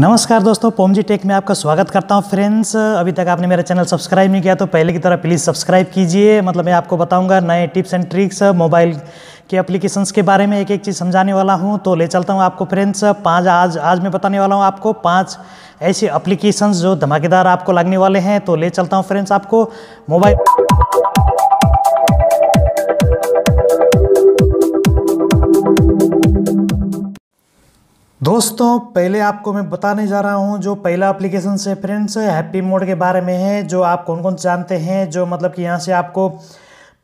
नमस्कार दोस्तों पोमजी टेक में आपका स्वागत करता हूं फ्रेंड्स अभी तक आपने मेरा चैनल सब्सक्राइब नहीं किया तो पहले की तरह प्लीज़ सब्सक्राइब कीजिए मतलब मैं आपको बताऊंगा नए टिप्स एंड ट्रिक्स मोबाइल के एप्लीकेशंस के बारे में एक एक चीज़ समझाने वाला हूं तो ले चलता हूं आपको फ्रेंड्स पाँच आज आज मैं बताने वाला हूँ आपको पाँच ऐसे अप्लीकेशन जो धमाकेदार आपको लगने वाले हैं तो ले चलता हूँ फ्रेंड्स आपको मोबाइल दोस्तों पहले आपको मैं बताने जा रहा हूँ जो पहला एप्लीकेशन से फ्रेंड्स हैप्पी मोड के बारे में है जो आप कौन कौन जानते हैं जो मतलब कि यहाँ से आपको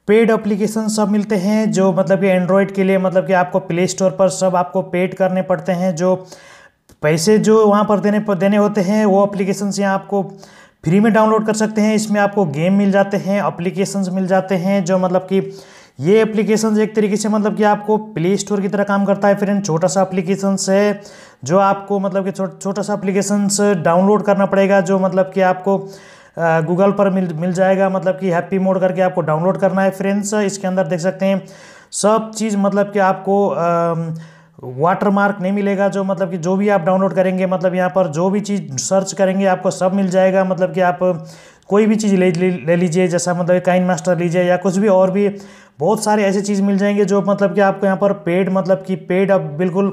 पेड एप्लीकेशन सब मिलते हैं जो मतलब कि एंड्रॉयड के लिए मतलब कि आपको प्ले स्टोर पर सब आपको पेड करने पड़ते हैं जो पैसे जो वहाँ पर देने पर देने होते हैं वो अप्लीकेशन यहाँ आपको फ्री में डाउनलोड कर सकते हैं इसमें आपको गेम मिल जाते हैं अप्लीकेशन मिल जाते हैं जो मतलब कि ये एप्लीकेशन एक तरीके से मतलब कि आपको प्ले स्टोर की तरह काम करता है फ्रेंड छोटा सा एप्लीकेशन है जो आपको मतलब कि छोटा सा एप्लीकेशन डाउनलोड करना पड़ेगा जो मतलब कि आपको गूगल पर मिल मिल जाएगा मतलब कि हैप्पी मोड करके आपको डाउनलोड करना है फ्रेंड्स इसके अंदर देख सकते हैं सब चीज़ मतलब कि आपको वाटरमार्क वाटर मार्क नहीं मिलेगा जो मतलब कि जो भी आप डाउनलोड करेंगे मतलब यहाँ पर जो भी चीज़ सर्च करेंगे आपको सब मिल जाएगा मतलब कि आप कोई भी चीज़ ले, ले लीजिए जैसा मतलब काइन मास्टर लीजिए या कुछ भी और भी बहुत सारे ऐसे चीज़ मिल जाएंगे जो मतलब कि आपको यहाँ पर पेड मतलब कि पेड अब बिल्कुल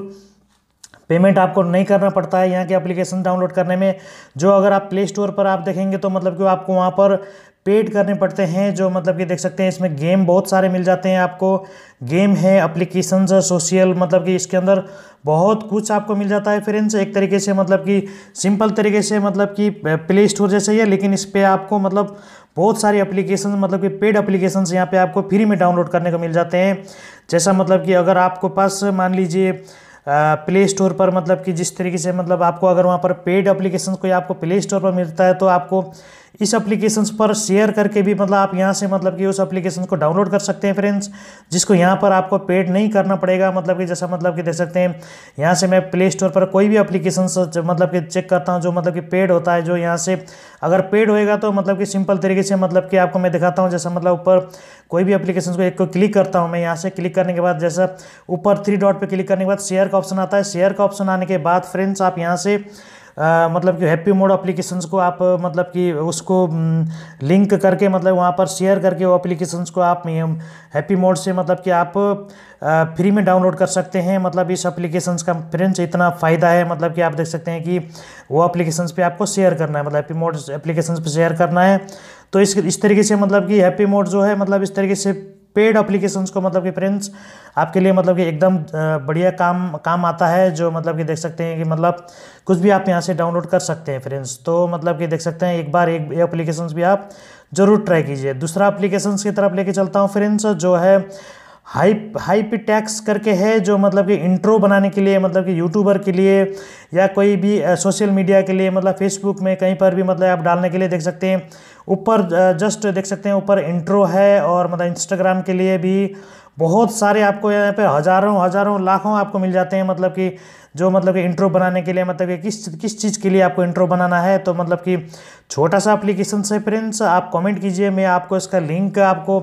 पेमेंट आपको नहीं करना पड़ता है यहाँ के एप्लीकेशन डाउनलोड करने में जो अगर आप प्ले स्टोर पर आप देखेंगे तो मतलब कि आपको वहाँ पर पेड करने पड़ते हैं जो मतलब कि देख सकते हैं इसमें गेम बहुत सारे मिल जाते हैं आपको गेम है अप्लीकेशन सोशल मतलब कि इसके अंदर बहुत कुछ आपको मिल जाता है फ्रेंड्स एक तरीके से मतलब कि सिंपल तरीके से मतलब कि प्ले स्टोर जैसे ही है लेकिन इस पर आपको मतलब बहुत सारे एप्लीकेशन मतलब कि पेड एप्लीकेशन यहाँ पे आपको फ्री में डाउनलोड करने को मिल जाते हैं जैसा मतलब कि अगर आपको पास मान लीजिए प्ले स्टोर पर मतलब कि जिस तरीके से मतलब आपको अगर वहाँ पर पेड एप्लीकेशन कोई आपको प्ले स्टोर पर मिलता है तो आपको इस अप्लीकेशन पर शेयर करके भी मतलब आप यहाँ से मतलब कि उस एप्लीकेशन को डाउनलोड कर सकते हैं फ्रेंड्स जिसको यहाँ पर आपको पेड नहीं करना पड़ेगा मतलब कि जैसा मतलब कि देख सकते हैं यहाँ से मैं प्ले स्टोर पर कोई भी अप्लीकेशन मतलब कि चेक करता हूँ जो मतलब कि पेड होता है जो यहाँ से अगर पेड होएगा तो मतलब कि सिंपल तरीके से मतलब कि आपको मैं दिखाता हूँ जैसा मतलब ऊपर कोई भी अप्लीकेशन को एक को क्लिक करता हूँ मैं यहाँ से क्लिक करने के बाद जैसा ऊपर थ्री डॉट पर क्लिक करने के बाद शेयर का ऑप्शन आता है शेयर का ऑप्शन आने के बाद फ्रेंड्स आप यहाँ से आ, मतलब कि हैप्पी मोड अप्लीकेशंस को आप मतलब कि उसको लिंक हम्म, करके मतलब वहाँ पर शेयर करके वो अप्लीकेशंस को आप हैप्पी हम्म, मोड से मतलब कि आप फ्री में डाउनलोड कर सकते हैं मतलब इस अप्लीकेशन का फ्रेंड्स इतना फ़ायदा है मतलब कि आप देख सकते हैं कि वो अप्लीकेशन पे आपको शेयर करना है मतलब हैप्पी मोड अप्लीकेशन पे शेयर करना है तो इस इस तरीके से मतलब कि हैप्पी मोड जो है मतलब इस तरीके से पेड अप्लीकेशंस को मतलब कि फ्रेंड्स आपके लिए मतलब कि एकदम बढ़िया काम काम आता है जो मतलब कि देख सकते हैं कि मतलब कुछ भी आप यहाँ से डाउनलोड कर सकते हैं फ्रेंड्स तो मतलब कि देख सकते हैं एक बार एक अप्लीकेशंस भी आप ज़रूर ट्राई कीजिए दूसरा अप्लीकेशंस की तरफ लेके चलता हूँ फ्रेंड्स जो है हाइप हाइप टैक्स करके है जो मतलब कि इंट्रो बनाने के लिए मतलब कि यूट्यूबर के लिए या कोई भी सोशल मीडिया के लिए मतलब फेसबुक में कहीं पर भी मतलब आप डालने के लिए देख सकते हैं ऊपर जस्ट देख सकते हैं ऊपर इंट्रो है और मतलब इंस्टाग्राम के लिए भी बहुत सारे आपको यहाँ पे हज़ारों हज़ारों लाखों आपको मिल जाते हैं मतलब कि जो मतलब कि इंट्रो बनाने के लिए मतलब कि किस किस चीज़ के लिए आपको इंट्रो बनाना है तो मतलब कि छोटा सा एप्लीकेशन से फ्रेंड्स आप कमेंट कीजिए मैं आपको इसका लिंक आपको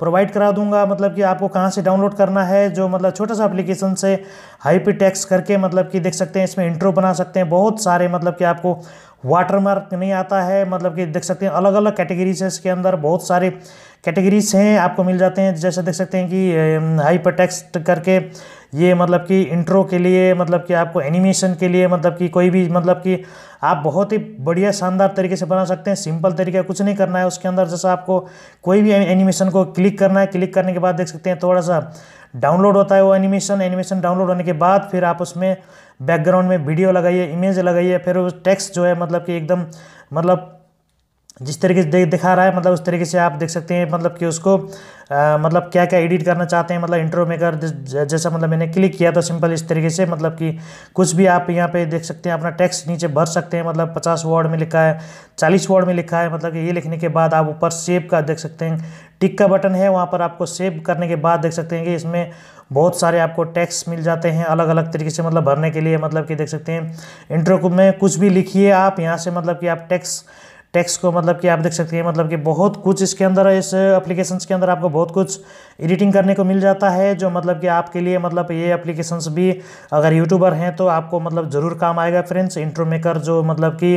प्रोवाइड करा दूंगा मतलब कि आपको कहाँ से डाउनलोड करना है जो मतलब छोटा सा एप्लीकेशन से हाईपी टैक्स करके मतलब कि देख सकते हैं इसमें इंट्रो बना सकते हैं बहुत सारे मतलब कि आपको वाटरमार्क नहीं आता है मतलब कि देख सकते हैं अलग अलग कैटेगरी से इसके अंदर बहुत सारे कैटेगरीज हैं आपको मिल जाते हैं जैसे देख सकते हैं कि हाइपर टेक्स्ट करके ये मतलब कि इंट्रो के लिए मतलब कि आपको एनिमेशन के लिए मतलब कि कोई भी मतलब कि आप बहुत ही बढ़िया शानदार तरीके से बना सकते हैं सिंपल तरीके कुछ नहीं करना है उसके अंदर जैसा आपको कोई भी एनिमेशन को क्लिक करना है क्लिक करने के बाद देख सकते हैं थोड़ा सा डाउनलोड होता है वो एनिमेशन एनिमेशन डाउनलोड होने के बाद फिर आप उसमें बैकग्राउंड में वीडियो लगाइए इमेज लगाइए फिर टेक्स्ट जो है मतलब कि एकदम मतलब जिस तरीके से देख दिखा रहा है मतलब उस तरीके से आप देख सकते हैं मतलब कि उसको आ, मतलब क्या क्या एडिट करना चाहते हैं मतलब इंट्रो मेकर जैसा मतलब मैंने क्लिक किया तो सिंपल इस तरीके से मतलब कि कुछ भी आप यहाँ पे देख सकते हैं अपना टेक्स्ट नीचे भर सकते हैं मतलब पचास वर्ड में लिखा है चालीस वर्ड में लिखा है मतलब कि ये लिखने के बाद आप ऊपर सेव का देख सकते हैं टिक का बटन है वहाँ पर आपको सेव करने के बाद देख सकते हैं कि इसमें बहुत सारे आपको टैक्स मिल जाते हैं अलग अलग तरीके से मतलब भरने के लिए मतलब कि देख सकते हैं इंट्रो में कुछ भी लिखिए आप यहाँ से मतलब कि आप टैक्स टेक्स्ट को मतलब कि आप देख सकते हैं मतलब कि बहुत कुछ इसके अंदर इस एप्लीकेशन के अंदर आपको बहुत कुछ एडिटिंग करने को मिल जाता है जो मतलब कि आपके लिए मतलब ये एप्लीकेशन भी अगर यूट्यूबर हैं तो आपको मतलब ज़रूर काम आएगा फ्रेंड्स इंट्रो मेकर जो मतलब कि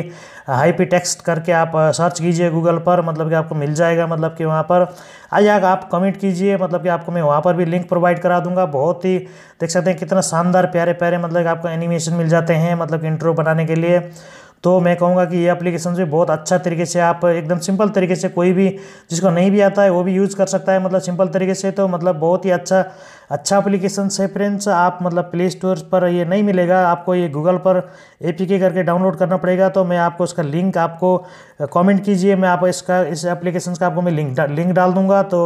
हाई पी टेक्स्ट करके आप सर्च कीजिए गूगल पर मतलब कि आपको मिल जाएगा मतलब कि वहाँ पर आइए जाएगा आप कमेंट कीजिए मतलब कि आपको मैं वहाँ पर भी लिंक प्रोवाइड करा दूंगा बहुत ही देख सकते हैं कितना शानदार प्यारे प्यारे मतलब कि आपको एनिमेशन मिल जाते हैं मतलब इंट्रो बनाने के लिए तो मैं कहूँगा कि ये एप्लीकेशन जो बहुत अच्छा तरीके से आप एकदम सिंपल तरीके से कोई भी जिसको नहीं भी आता है वो भी यूज़ कर सकता है मतलब सिंपल तरीके से तो मतलब बहुत ही अच्छा अच्छा अप्लीकेशन है फ्रेंड्स आप मतलब प्ले स्टोर पर ये नहीं मिलेगा आपको ये गूगल पर ए करके डाउनलोड करना पड़ेगा तो मैं आपको इसका लिंक आपको कमेंट कीजिए मैं आप इसका इस एप्लीकेशन का आपको मैं लिंक लिंक डाल दूँगा तो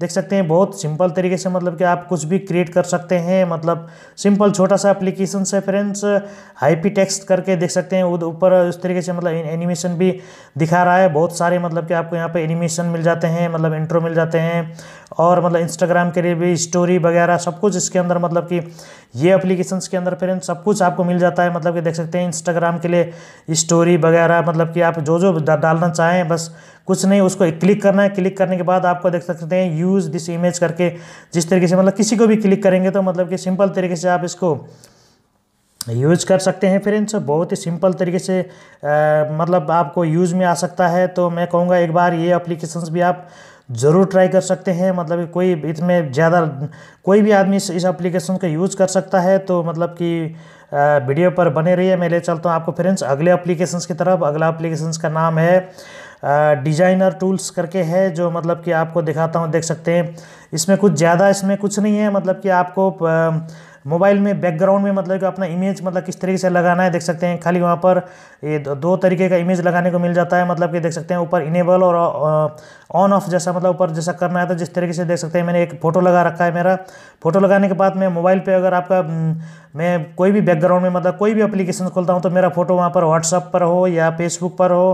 देख सकते हैं बहुत सिंपल तरीके से मतलब कि आप कुछ भी क्रिएट कर सकते हैं मतलब सिंपल छोटा सा एप्लीकेशन से फ्रेंड्स हाईपी टेक्स्ट करके देख सकते हैं ऊपर उस तरीके से मतलब एनिमेशन भी दिखा रहा है बहुत सारे मतलब कि आपको यहाँ पर एनिमेशन मिल जाते हैं मतलब इंट्रो मिल जाते हैं और मतलब इंस्टाग्राम के लिए भी स्टोरी वगैरह सब कुछ इसके अंदर मतलब कि ये अप्लीकेशन के अंदर फ्रेंड सब कुछ आपको मिल जाता है मतलब कि देख सकते हैं इंस्टाग्राम के लिए स्टोरी वगैरह मतलब कि आप जो जो डालना चाहें बस कुछ नहीं उसको क्लिक करना है क्लिक करने के बाद आपको देख सकते हैं यूज़ दिस इमेज करके जिस तरीके से मतलब किसी को भी क्लिक करेंगे तो मतलब कि सिंपल तरीके से आप इसको यूज कर सकते हैं फ्रेंड्स बहुत ही सिंपल तरीके से आ, मतलब आपको यूज़ में आ सकता है तो मैं कहूँगा एक बार ये अप्लीकेशन भी आप ज़रूर ट्राई कर सकते हैं मतलब कि कोई इसमें ज़्यादा कोई भी आदमी इस एप्लीकेशन का यूज़ कर सकता है तो मतलब कि वीडियो पर बने रहिए मैं ले चलता हूँ आपको फ्रेंड्स अगले एप्लीकेशंस की तरफ अगला एप्लीकेशंस का नाम है डिजाइनर टूल्स करके है जो मतलब कि आपको दिखाता हूँ देख सकते हैं इसमें कुछ ज़्यादा इसमें कुछ नहीं है मतलब कि आपको मोबाइल में बैकग्राउंड में मतलब कि अपना इमेज मतलब किस तरीके से लगाना है देख सकते हैं खाली वहाँ पर ये दो तरीके का इमेज लगाने को मिल जाता है मतलब कि देख सकते हैं ऊपर इनेबल और ऑन ऑफ जैसा मतलब ऊपर जैसा करना है तो जिस तरीके से देख सकते हैं मैंने एक फ़ोटो लगा रखा है मेरा फ़ोटो लगाने के बाद में मोबाइल पर अगर आपका मैं कोई भी बैकग्राउंड में मतलब कोई भी अप्लीकेशन खोलता हूँ तो मेरा फोटो वहाँ पर व्हाट्सअप पर हो या फेसबुक पर हो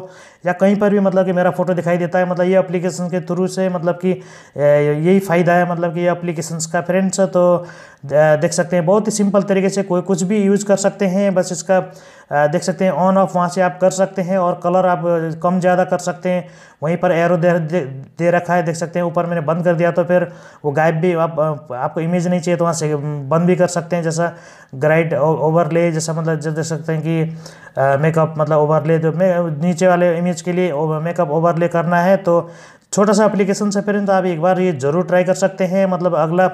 या कहीं पर भी मतलब कि मेरा फोटो दिखाई देता है मतलब ये अप्लीकेशन के थ्रू से मतलब कि यही फ़ायदा है मतलब कि ये अप्लीकेशन का फ्रेंड्स तो देख सकते हैं बहुत ही सिंपल तरीके से कोई कुछ भी यूज़ कर सकते हैं बस इसका देख सकते हैं ऑन ऑफ वहाँ से आप कर सकते हैं और कलर आप कम ज़्यादा कर सकते हैं वहीं पर एरो दे, दे, रखा है देख सकते हैं ऊपर मैंने बंद कर दिया तो फिर वो गायब भी आप, आपको इमेज नहीं चाहिए तो वहाँ से बंद भी कर सकते हैं जैसा ग्राइड ओवरले जैसा मतलब जैसे देख सकते हैं कि मेकअप मतलब ओवरले तो नीचे वाले इमेज के लिए मेकअप ओवरले करना है तो छोटा सा एप्लीकेशन से फिर तो आप एक बार ये ज़रूर ट्राई कर सकते हैं मतलब अगला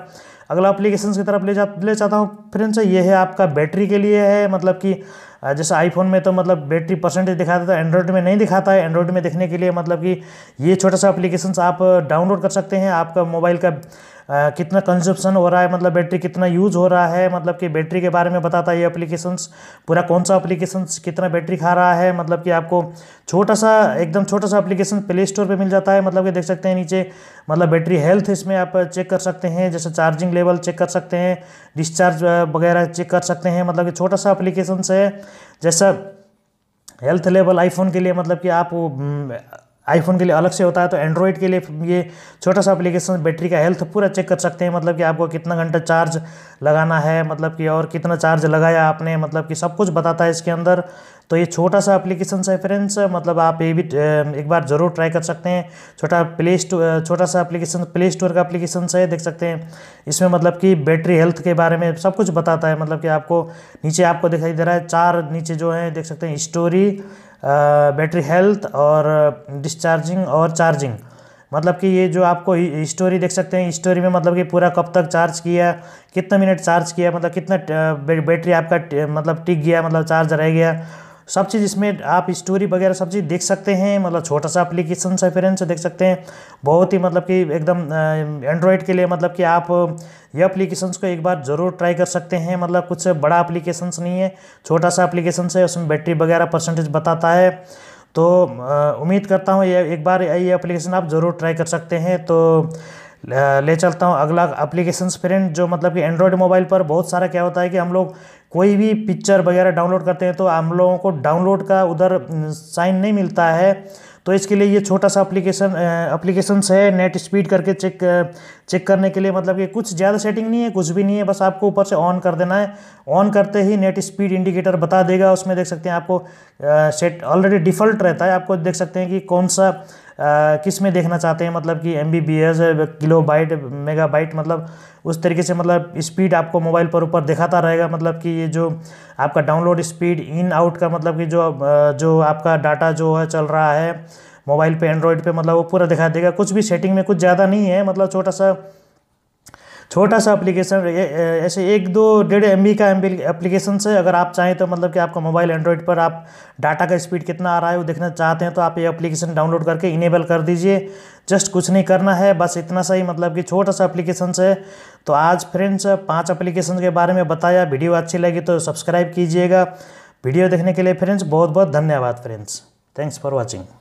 अगला एप्लीकेशन की तरफ ले जा ले जाता हूँ फ्रेंड्स ये है आपका बैटरी के लिए है मतलब कि जैसे आईफोन में तो मतलब बैटरी परसेंटेज दिखाता था एंड्रॉइड तो में नहीं दिखाता है एंड्रॉइड में देखने के लिए मतलब कि ये छोटा सा अप्लीकेशन आप डाउनलोड कर सकते हैं आपका मोबाइल का कितना कंजप्शन हो रहा है मतलब बैटरी कितना यूज़ हो रहा है मतलब कि बैटरी के बारे में बताता है ये अप्लीकेशंस पूरा कौन सा अप्लीकेशंस कितना बैटरी खा रहा है मतलब कि आपको छोटा सा एकदम छोटा सा अप्लीकेशन प्ले स्टोर पर मिल जाता है मतलब कि देख सकते हैं नीचे मतलब बैटरी हेल्थ इसमें आप चेक कर सकते हैं जैसे चार्जिंग लेवल चेक कर सकते हैं डिस्चार्ज वगैरह चेक कर सकते हैं मतलब कि छोटा सा अप्लीकेशंस है जैसा हेल्थ लेवल आईफोन के लिए मतलब कि आप आईफोन के लिए अलग से होता है तो एंड्रॉयड के लिए ये छोटा सा एप्लीकेशन बैटरी का हेल्थ पूरा चेक कर सकते हैं मतलब कि आपको कितना घंटा चार्ज लगाना है मतलब कि और कितना चार्ज लगाया आपने मतलब कि सब कुछ बताता है इसके अंदर तो ये छोटा सा एप्लीकेशन है फ्रेंड्स मतलब आप ये भी एक बार ज़रूर ट्राई कर सकते हैं छोटा प्ले स्टोर छोटा सा एप्लीकेशन प्ले स्टोर का एप्लीकेशन है देख सकते हैं इसमें मतलब कि बैटरी हेल्थ के बारे में सब कुछ बताता है मतलब कि आपको नीचे आपको दिखाई दे रहा है चार नीचे जो है देख सकते हैं स्टोरी बैटरी हेल्थ और डिस्चार्जिंग और चार्जिंग मतलब कि ये जो आपको स्टोरी देख सकते हैं स्टोरी में मतलब कि पूरा कब तक चार्ज किया कितना मिनट चार्ज किया मतलब कितना बैटरी आपका मतलब टिक गया मतलब चार्ज रह गया सब चीज़ इसमें आप स्टोरी वगैरह सब चीज़ देख सकते हैं मतलब छोटा सा अप्लीकेशन से फिर देख सकते हैं बहुत ही मतलब कि एकदम एंड्रॉयड के लिए मतलब कि आप यह अप्लीकेशंस को एक बार ज़रूर ट्राई कर सकते हैं मतलब कुछ बड़ा अप्लीकेशंस नहीं है छोटा सा अप्लीकेशन है उसमें बैटरी वगैरह परसेंटेज बताता है तो उम्मीद करता हूँ ये एक बार ये एप्लीकेशन आप ज़रूर ट्राई कर सकते हैं तो ले चलता हूँ अगला अप्लीकेशंस फ्रेंड जो मतलब कि एंड्रॉयड मोबाइल पर बहुत सारा क्या होता है कि हम लोग कोई भी पिक्चर वगैरह डाउनलोड करते हैं तो हम लोगों को डाउनलोड का उधर साइन नहीं मिलता है तो इसके लिए ये छोटा सा अप्लीकेशन अप्लीकेशंस है नेट स्पीड करके चेक चेक करने के लिए मतलब कि कुछ ज़्यादा सेटिंग नहीं है कुछ भी नहीं है बस आपको ऊपर से ऑन कर देना है ऑन करते ही नेट स्पीड इंडिकेटर बता देगा उसमें देख सकते हैं आपको सेट ऑलरेडी डिफ़ॉल्ट रहता है आपको देख सकते हैं कि कौन सा किस में देखना चाहते हैं मतलब कि M B B S kilobyte megabyte मतलब उस तरीके से मतलब स्पीड आपको मोबाइल पर ऊपर दिखाता रहेगा मतलब कि ये जो आपका डाउनलोड स्पीड इन आउट का मतलब कि जो जो आपका डाटा जो है चल रहा है मोबाइल पे एंड्रॉयड पे मतलब वो पूरा दिखा देगा कुछ भी सेटिंग में कुछ ज़्यादा नहीं है मतलब छोटा सा छोटा सा एप्लीकेशन ऐसे एक दो डेढ़ एम का एम एप्लीकेशन से अगर आप चाहें तो मतलब कि आपका मोबाइल एंड्रॉइड पर आप डाटा का स्पीड कितना आ रहा है वो देखना चाहते हैं तो आप ये एप्लीकेशन डाउनलोड करके इनेबल कर दीजिए जस्ट कुछ नहीं करना है बस इतना सा ही मतलब कि छोटा सा एप्लीकेशन से तो आज फ्रेंड्स पाँच एप्लीकेशन के बारे में बताया वीडियो अच्छी लगी तो सब्सक्राइब कीजिएगा वीडियो देखने के लिए फ्रेंड्स बहुत बहुत धन्यवाद फ्रेंड्स थैंक्स फॉर वॉचिंग